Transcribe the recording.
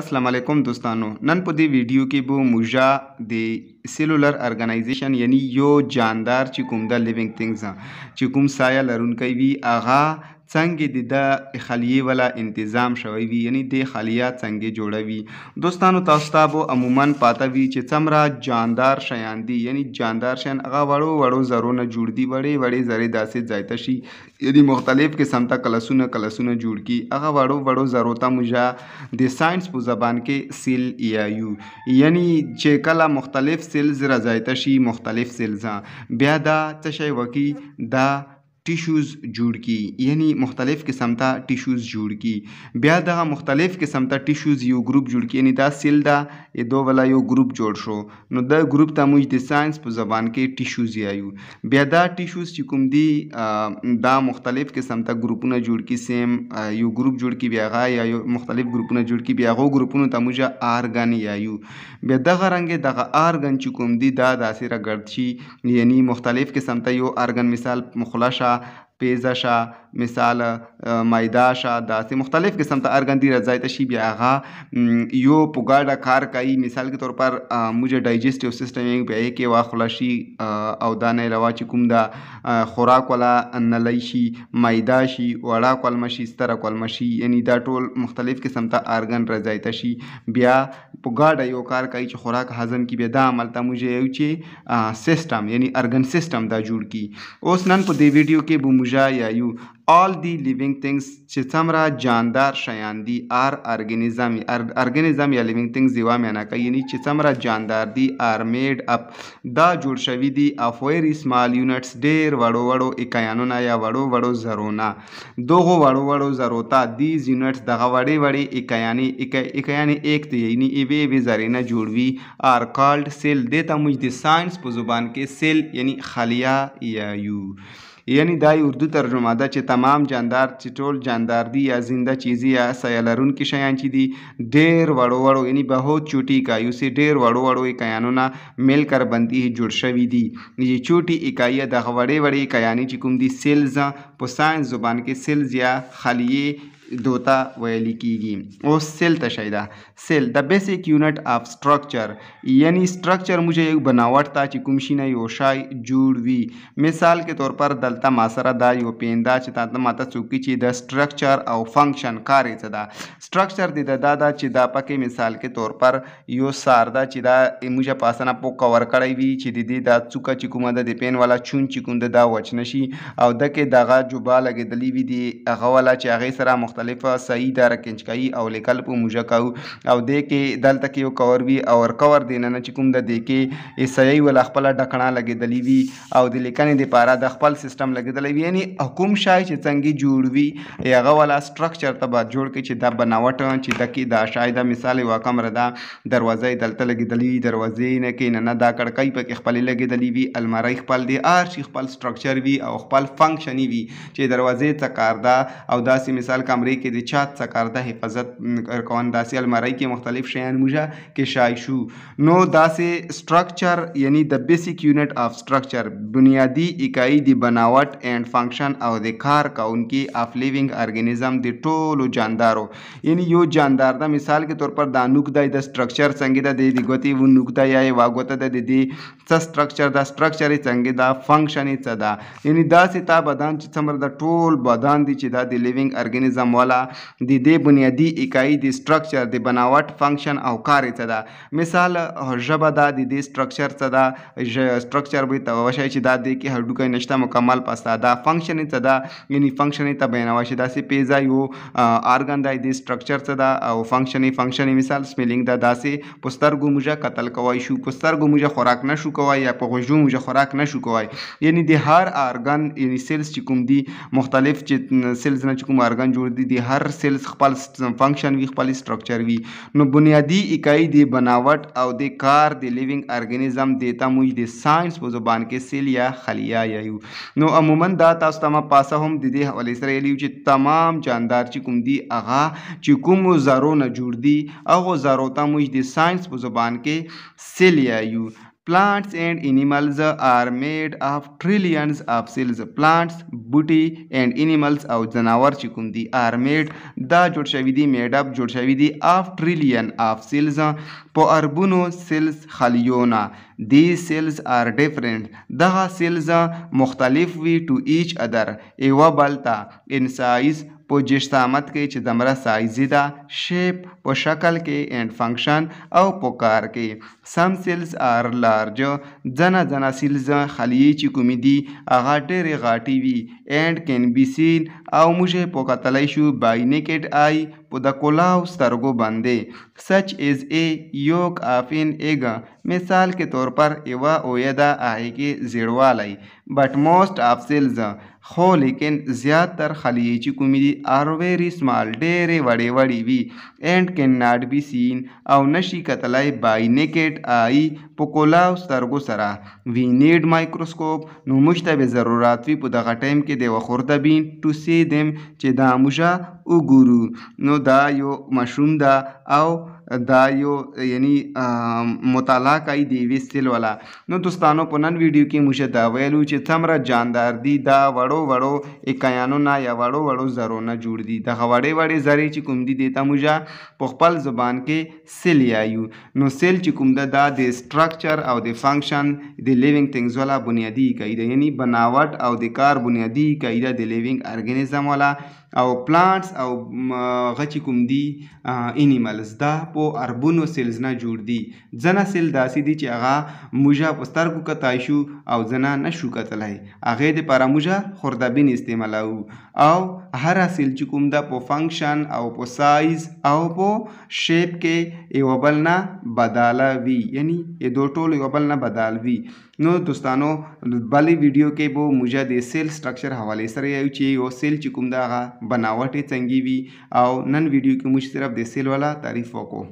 अस्सलाम वालेकुम दोस्तानो नन په دې ویډیو کې به موږ د سیلولر ارګنایزیشن یعنی یو جاندار چې کوم د لیوینګ ثینګز چې کوم سایه لرونکي وي اغا څنګه د د خلیه ولا تنظیم شوی وي یعنی د خلیه څنګه جوړوي دوستانو تاسو ته به عموما پاته وي چې څمره جاندار شیان دي یعنی جاندار شیان هغه وړو وړو زرونه جوړ دي وړې وړې زرې داسې ځایته شي یعنی مختلف قسم ته کلسونه کلسونه جوړ کی هغه وړو وړو زرو ته موږ د ساينس په زبان کې سیل یا یو یعنی چې کله مختلف سیلز راځایته شي مختلف سیلز بیا دا څه شی وکی دا ټیشوز جوړ کی یعنی مختلف قسم ته ټیشوز جوړ کی بیا دغه مختلف قسم ته ټیشوز یو ګروپ جوړ کی یعنی دا سیل دا دو ولا یو ګروپ جوړ شو نو دا ګروپ ته موږ د ساينس په زبان کې ټیشوز یایو بیا دا ټیشوز چې کوم دی دا مختلف قسم ته ګروپونه جوړ کی سیم یو ګروپ جوړ کی بیا غا یا یو مختلف ګروپونه جوړ کی بیا غو ګروپونو ته موږ آرګن یایو بیا دغه رنګ دغه آرګن چې کوم دی دا داسې راګرد شي یعنی مختلف قسم ته یو آرګن مثال مخلاشه আসা পেজ আসা مثال مایدا شا داسې مختلف قسم ته ارګندی رضایت شي بیا هغه یو په ګډه کار کوي مثال کې طور پر موږ ډایجسټیو سیستم یې په کې واخلا شي او دا نه علاوه چې کوم دا خوراک ولا نلای شي مایدا شي وړا کول مشي ستر کول مشي یعنی دا ټول مختلف قسم ته ارګن رضایت شي بیا په ګډه یو کار کوي چې خوراک هضم کې بیا دا عمل ته موږ یو چې سیستم یعنی ارګن سیستم دا جوړ کی اوس نن په دې ویډیو کې بو موږ یا یو all the living things چې څمره جاندار شیان دي ار ارګنیزم ارګنیزم یا living things دیوا معنا کوي یعنی چې څمره جاندار دي ار میډ اپ دا جوړ شوی دي اف ویری سمال یونټس ډیر وړو وړو اکایانو نه یا وړو وړو زرونه دوغه وړو وړو زروتا دیز یونټس دغه وړې وړې اکایانی اکایانی ایک ته یعنی ای وی وی زرینه جوړوي ار کالډ سیل دیتا موږ د ساينس په زبان کې سیل یعنی خلیه یا یو یعنی دای اردو ترجمه ده چې تمام جاندار چې ټول جاندار دي یا زنده چیزی یا سایه لرونکي شیان چې دي ډېر وړو وړو یعنی بهوت چوټي کایو سي ډېر وړو وړو کیانونه میل کر بندي جوړ شوي دي یي چوټي اکایې د غوړې وړې کیانې چې کوم دي سیلز په ساينس زبان کې سیلز یا خلیه دوتا ویل کیږي او cell تشیدا cell د بیسیک یونټ اف سټرکچر یعنی سټرکچر مجھے یو بناوټ تا چې کوم شي نه یو شای جوړ وي مثال کې تور پر دلته ما سره دا یو پیندا چې تاسو ماته څوکي چې د سټرکچر او فنکشن کاري څه دا سټرکچر د دا دا چې دا پکې مثال کې تور پر یو ساردا چې دا موږ پاسنه پو کور کړی وي چې د دې دا څوکا چې کومه د پین والا چون چې کوم دا وچ نشي او دکې دغه جوبا لګېدلې وي دي هغه والا چې هغې سره مختلفه صحیح داره کنچکایي او لیکل په موژه کوو او دې کې دلته کې یو کور وي او ورکور دی ننه چې کوم د دې کې صحیح والا خپله ډکڼه لګېدلې وي او د لیکنې دپاره د خپل سیستم لګېدلی وي یعنې حکم شای چې څنګه جوړ وي هغه والا سټرکچر ته به جوړ کړي چې دا بناوټ چې د کې دا شای دا مثال واقع مردا دروازې دلته لګېدلې وي دروازې نه کې نه دا کړکۍ پکې خپلې لګېدلې وي المارۍ خپل دی هر شي خپل سټرکچر وي او خپل فنکشني وي چې دروازې څخه کارده او داسې مثال کمرې کې د چات څخه کارده حفاظت کون داسې الماری کې مختلف شیان موجه کې شای شو نو داسې سټرکچر یعنی د بیسیک یونټ اف سټرکچر بنیادی اکایي د بناوټ اینڈ فنکشن او د کار کونکي اف لیوینګ ارګانیزم د ټولو جاندارو یعنی یو جاندار دا مثال کې طور پر دا نوک دی د سټرکچر څنګه د دې ګوتې و نوک دی یا واګوته د دې څه سټرکچر دا سټرکچر څنګه دا فنکشن یې څه دا یعنی دا ستا بدن چې څومره شامل د ټول بدن دي چې دا د لیوینګ ارګانیزم والا د دې بنیادی اکایي د سټرکچر د بناوټ فنکشن او کار څه ده مثال ژبه دا د دې سټرکچر څه ده سټرکچر به توشای چې دا د کې هډوکې نشته مکمل پستا دا فنکشن څه ده یعنی فنکشن ته بیانوي چې دا سي پیزا یو ارګان د دې سټرکچر څه ده او فنکشنې فنکشنې مثال سمیلینګ دا داسې پسترګو موږ قتل کوي شو پسترګو موږ خوراک نشو کوي یا په غوږو موږ خوراک نشو کوي یعنی د هر ارګان یعنی سیلز چې کوم دي مختلف چې سیلز نه کوم ارګان جوړ دي د هر سیلز خپل فنکشن وی خپل سټرکچر وی نو بنیادی اکای دی بناوټ او د کار د لیوینګ ارګانیزم دیتا موږ د ساينس په زبان کې سیل یا خلیه یو نو عموما دا تاسو ته ما پاسه هم د دې حواله سره یلی چې تمام جاندار چې کوم دی اغا چې کوم زارو نه جوړ دي هغه زارو ته موږ د ساينس په زبان کې سیل یا یو Plants and animals are made of trillions of cells. Plants, booty and animals او جناور چې کوم دي are made دا جوړ شوي دي made up جوړ شوي دي of trillion of cells په اربونو cells خلیونه these cells are different دغه cells مختلف وي to each other یو بل ته in size په جشتامت کې چې دمره سایزي ده شیپ په شکل کې اینڈ فنکشن او په کار کې سم سیلز آر لارج ځنه ځنه سیلز خلیي چې کوم دي هغه ډېرې غاټي وي اینڈ کین بی سین او موږ په کتلی شو بای نیکټ آی په د کولاو سترګو باندې سچ از ا یوک اف ان اګ مثال کے طور پر ایوا اویدا آئے کے زیڑوالائی بٹ موسٹ آف سیلز خو لیکن زیاتر خلیجي کومیډي آر ویری سمال ډېرې وړې وړې وي اینڈ کین ناټ بی سین او نشي کتلای بای نیکټ آی په کولاو سترګو سره وی نیډ مایکروسکوپ نو موږ ته به ضرورت وي په دغه ټایم کې د وخورده بین ټو سی دیم چې دا موږ وګورو نو دا یو مشروم ده او دا یو یعنی مطالعه کوي د یوې سیل والا نو دوستانو په نن ویډیو کې موږ دا ویلو چې څومره جاندار دي دا وړو وړو اکایانو نه یا وړو وړو زرو نه جوړ دي دغه وړې وړې زرې چې کوم دي دې ته موږ په خپل زبان کې سیل یایو نو سیل چې کوم ده دا د سټرکچر او د فنکشن د لیوینګ تھنګز والا بنیادی قاعده یعنی بناوټ او د کار بنیادی قاعده د لیوینګ ارګانیزم والا او پلانټس او غچ کوم دي انیملز دا په په اربونو سیلزنه جوړ دي ځنه سیل داسې دي چې هغه موژه په سترګو کتای شو او ځنه نشو کتلی هغې دپاره موژه خوردبین استعمالوو او هر سیل چې کوم ده په فنکشن او په سایز او په شیپ کې یو بل نه بداله وي یعنی دو ټول یو بل نه بدال وي نو دوستانو بلې ویډیو کې به موږ د سیل سټرکچر حواله سره یو چې یو سیل چې کوم دا غا بناوټ یې څنګه وي او نن ویډیو کې موږ صرف د سیل والا تعریف وکړو